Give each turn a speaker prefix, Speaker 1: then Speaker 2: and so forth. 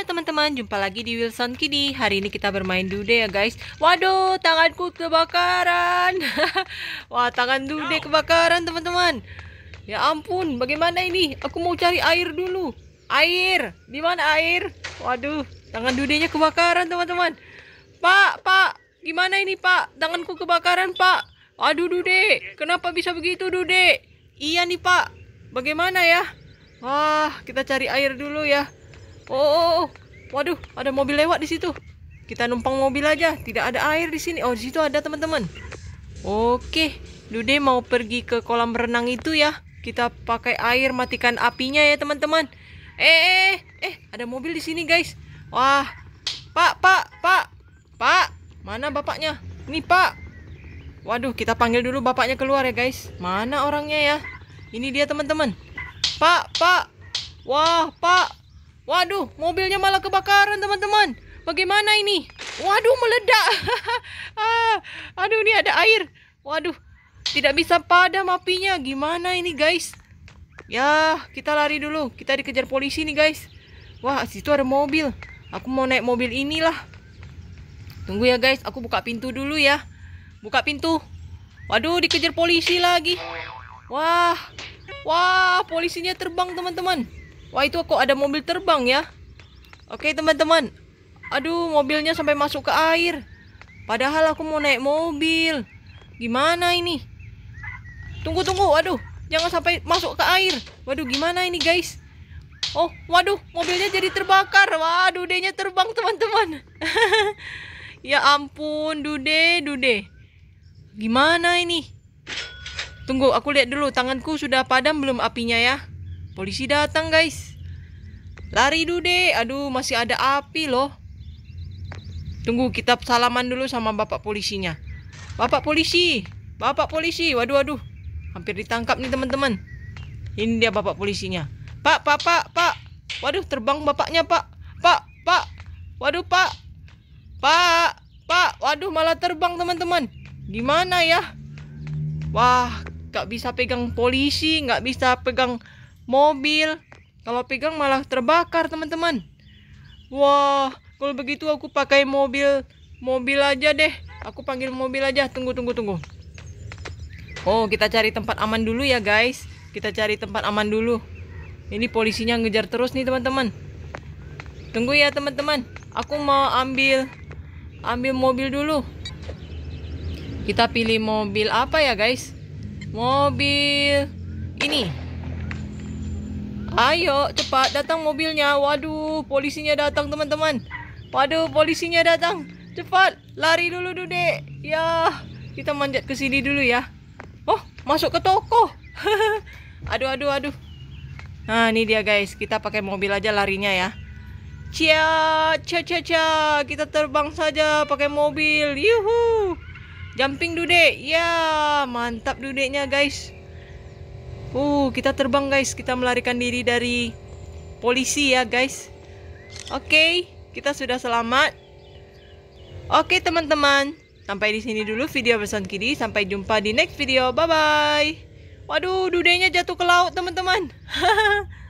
Speaker 1: Halo teman-teman, jumpa lagi di Wilson Kidi Hari ini kita bermain dude ya guys Waduh, tanganku kebakaran Wah, tangan dude kebakaran teman-teman Ya ampun, bagaimana ini? Aku mau cari air dulu Air, di mana air? Waduh, tangan dudenya kebakaran teman-teman Pak, pak, gimana ini pak? Tanganku kebakaran pak waduh dude, kenapa bisa begitu dude? Iya nih pak, bagaimana ya? Wah, kita cari air dulu ya Oh, oh, waduh, ada mobil lewat di situ. Kita numpang mobil aja, tidak ada air di sini. Oh, di situ ada teman-teman. Oke, Dude mau pergi ke kolam renang itu ya. Kita pakai air matikan apinya ya, teman-teman. Eh, eh, eh, eh ada mobil di sini, guys. Wah. Pak, Pak, Pak. Pak, mana bapaknya? Ini, Pak. Waduh, kita panggil dulu bapaknya keluar ya, guys. Mana orangnya ya? Ini dia, teman-teman. Pak, Pak. Wah, Pak, Waduh, mobilnya malah kebakaran teman-teman. Bagaimana ini? Waduh, meledak. ah, aduh, ini ada air. Waduh, tidak bisa padam apinya. Gimana ini guys? Ya, kita lari dulu. Kita dikejar polisi nih guys. Wah, situ ada mobil. Aku mau naik mobil inilah. Tunggu ya guys, aku buka pintu dulu ya. Buka pintu. Waduh, dikejar polisi lagi. Wah, wah, polisinya terbang teman-teman. Wah itu kok ada mobil terbang ya Oke teman-teman Aduh mobilnya sampai masuk ke air Padahal aku mau naik mobil Gimana ini Tunggu tunggu Aduh jangan sampai masuk ke air Waduh gimana ini guys Oh waduh mobilnya jadi terbakar Waduh dudenya terbang teman-teman Ya ampun dude dude Gimana ini Tunggu aku lihat dulu tanganku sudah padam belum apinya ya Polisi datang guys. Lari dude. Aduh masih ada api loh. Tunggu kita salaman dulu sama bapak polisinya. Bapak polisi. Bapak polisi. Waduh waduh. Hampir ditangkap nih teman-teman. Ini dia bapak polisinya. Pak, pak, pak, pak. Waduh terbang bapaknya pak. Pak, pak. Waduh pak. Pak, pak. Waduh malah terbang teman-teman. Gimana ya? Wah, gak bisa pegang polisi, gak bisa pegang mobil. Kalau pegang malah terbakar, teman-teman. Wah, kalau begitu aku pakai mobil mobil aja deh. Aku panggil mobil aja. Tunggu, tunggu, tunggu. Oh, kita cari tempat aman dulu ya, guys. Kita cari tempat aman dulu. Ini polisinya ngejar terus nih, teman-teman. Tunggu ya, teman-teman. Aku mau ambil ambil mobil dulu. Kita pilih mobil apa ya, guys? Mobil ini. Ayo, cepat datang mobilnya. Waduh, polisinya datang teman-teman. Waduh, polisinya datang. Cepat, lari dulu Dude. Ya, kita manjat ke sini dulu ya. Oh, masuk ke toko. aduh, aduh, aduh. Nah, ini dia guys. Kita pakai mobil aja larinya ya. Cia, cia, cia, cia. Kita terbang saja pakai mobil. Yuhu. Jumping dude. Ya, mantap dudeknya guys. Uh, kita terbang guys. Kita melarikan diri dari polisi ya guys. Oke, okay, kita sudah selamat. Oke okay, teman-teman, sampai di sini dulu video pesan kiri. Sampai jumpa di next video. Bye-bye. Waduh, dudenya jatuh ke laut teman-teman.